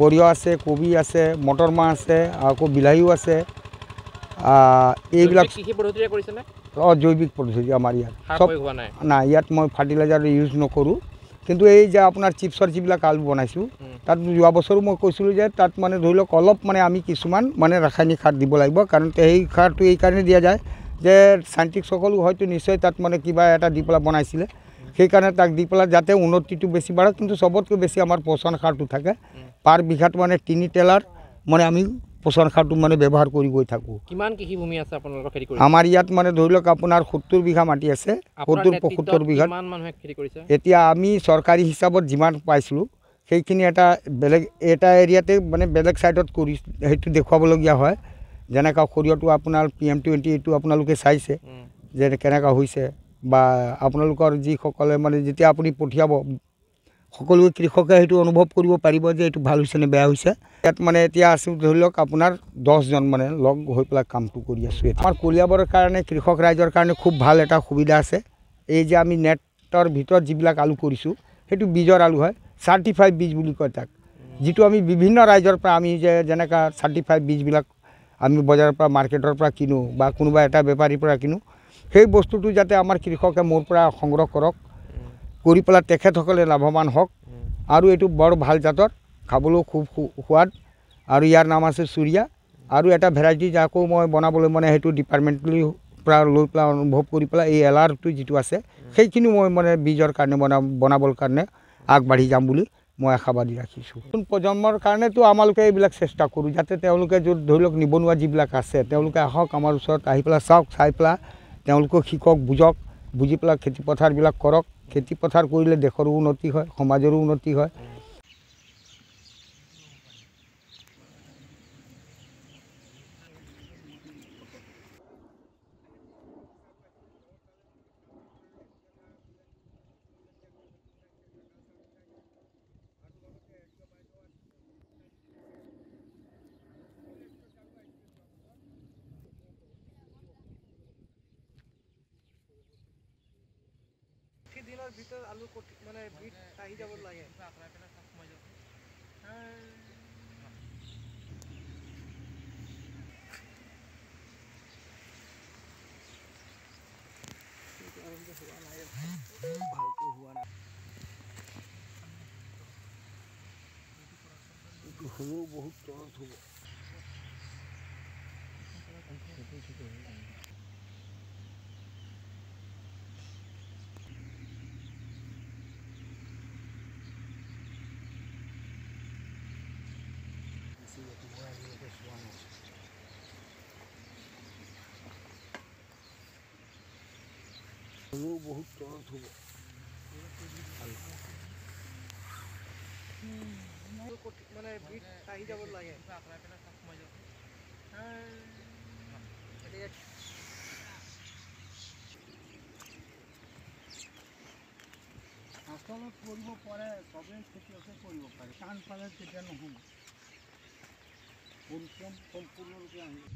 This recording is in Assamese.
সৰিয়হ আছে কবি আছে মটৰ মাহ আছে আকৌ বিলাহীও আছে এইবিলাক অঁ জৈৱিক পদ্ধতি আমাৰ ইয়াত চব নাই ইয়াত মই ফাৰ্টিলাইজাৰ ইউজ নকৰোঁ কিন্তু এই যে আপোনাৰ চিপ্ছৰ যিবিলাক আলু বনাইছোঁ তাত যোৱা বছৰো মই কৈছিলোঁ যে তাত মানে ধৰি লওক অলপ মানে আমি কিছুমান মানে ৰাসায়নিক সাৰ দিব লাগিব কাৰণ সেই সাৰটো এইকাৰণে দিয়া যায় যে চাইণ্টিষ্টসকলো হয়তো নিশ্চয় তাত মানে কিবা এটা দি পেলাই বনাইছিলে সেইকাৰণে তাক দি পেলাই যাতে উন্নতিটো বেছি বাঢ়ে কিন্তু চবতকৈ বেছি আমাৰ পচন সাৰটো থাকে পাৰ বিঘাত মানে তিনি টেলাৰ মানে আমি পচন সাৰটো মানে ব্যৱহাৰ কৰি গৈ থাকোঁ কিমান কৃষি ভূমি আছে আপোনালোকৰ খেতি কৰি আমাৰ ইয়াত মানে ধৰি লওক আপোনাৰ সত্তৰ বিঘা মাটি আছে সত্তৰ পঁয়সত্তৰ বিঘা মানুহে খেতি কৰিছে এতিয়া আমি চৰকাৰী হিচাপত যিমান পাইছিলোঁ সেইখিনি এটা বেলেগ এটা এৰিয়াতে মানে বেলেগ ছাইডত কৰি সেইটো দেখুৱাবলগীয়া হয় যেনেকৈ সৰিয়হটো আপোনাৰ পি এম টুৱেণ্টি এইটো আপোনালোকে চাইছে যে কেনেকুৱা হৈছে বা আপোনালোকৰ যিসকলে মানে যেতিয়া আপুনি পঠিয়াব সকলোৱে কৃষকে সেইটো অনুভৱ কৰিব পাৰিব যে এইটো ভাল হৈছে নে বেয়া হৈছে ইয়াত মানে এতিয়া আছোঁ ধৰি লওক আপোনাৰ দহজন মানে লগ হৈ পেলাই কামটো কৰি আছোঁ আমাৰ কলিয়াবৰ কাৰণে কৃষক ৰাইজৰ কাৰণে খুব ভাল এটা সুবিধা আছে এই যে আমি নেটৰ ভিতৰত যিবিলাক আলু কৰিছোঁ সেইটো বীজৰ আলু হয় চাৰ্টিফাইড বীজ বুলি কয় তাক যিটো আমি বিভিন্ন ৰাইজৰ পৰা আমি যে যেনেকৈ চাৰ্টিফাইড বীজবিলাক আমি বজাৰৰ পৰা মাৰ্কেটৰ পৰা কিনো বা কোনোবা এটা বেপাৰীৰ পৰা কিনো সেই বস্তুটো যাতে আমাৰ কৃষকে মোৰ পৰা সংগ্ৰহ কৰক কৰি পেলাই তেখেতসকলে লাভৱান হওক আৰু এইটো বৰ ভাল জাতৰ খাবলৈও খুব সোৱাদ আৰু ইয়াৰ নাম আছে চুৰিয়া আৰু এটা ভেৰাইটি যাকো মই বনাবলৈ মানে সেইটো ডিপাৰ্টমেণ্টলৈ পৰা লৈ পেলাই অনুভৱ কৰি পেলাই এই এলাৰটো যিটো আছে সেইখিনিও মই মানে বীজৰ কাৰণে বনাম বনাবৰ কাৰণে আগবাঢ়ি যাম বুলি মই আশাবাদী ৰাখিছোঁ নতুন প্ৰজন্মৰ কাৰণেতো আমালোকে এইবিলাক চেষ্টা কৰোঁ যাতে তেওঁলোকে য'ত ধৰি লওক নিবনুৱা যিবিলাক আছে তেওঁলোকে আহক আমাৰ ওচৰত আহি পেলাই চাওক চাই পেলাই তেওঁলোকক শিকক বুজক বুজি পেলাই খেতিপথাৰবিলাক কৰক খেতি পথাৰ কৰিলে দেশৰো উন্নতি হয় সমাজৰো উন্নতি হয় এটাৰ ভিতৰত আলু মানে বিট আহি যাব লাগে হোৱা নাই ভালকৈ হোৱা নাই সৰু বহুত তলত হ'ব মোৰ বহুত তলত হ'ব মানে বিট আহি যাব লাগে আচলত কৰিব পাৰে চবেই খেতিয়কে কৰিব পাৰে টান পালে তেতিয়া নহ'ব পৰিশ্ৰম সম্পূৰ্ণৰূপে আহিব